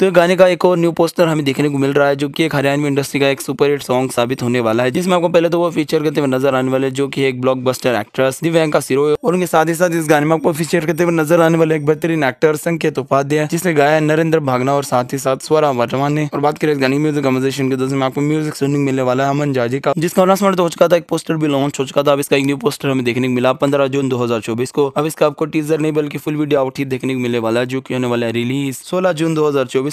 तो गाने का एक और न्यू पोस्टर हमें देखने को मिल रहा है जो कि एक हरियाणवी इंडस्ट्री का एक सुपर हिट सॉन्ग साबित होने वाला है जिसमें आपको पहले तो वो फीचर करते हुए नजर आने वाले जो कि एक ब्लॉकबस्टर एक्ट्रेस दिव्यांका सिरो और उनके साथ ही साथ इस गाने में आपको फीचर करते हुए नजर आने वाले एक बेहतरीन एक्टर संकेत उपाध्याय जिसने गाया नरेंद्र भागना और साथ ही साथ स्वरा वर्धमान ने और बात करें इस गाने म्यूजिक कम्पोजिशन के दोस्त आपको म्यूजिक सुनिंग मिलने वाला है अमन जाजी का जिसका अनाउंसमेंट हो चुका था एक पोस्टर भी लॉन्च हो चुका था अब इसका एक न्यू पोस्टर हमें देखने को मिला पंद्रह जून दो को अब इसका आपको टीजर नहीं बल्कि फुल वीडियो आउट ही देखने को मिलने वाला है जो की होने वाला है रिलीज सोलह जून दो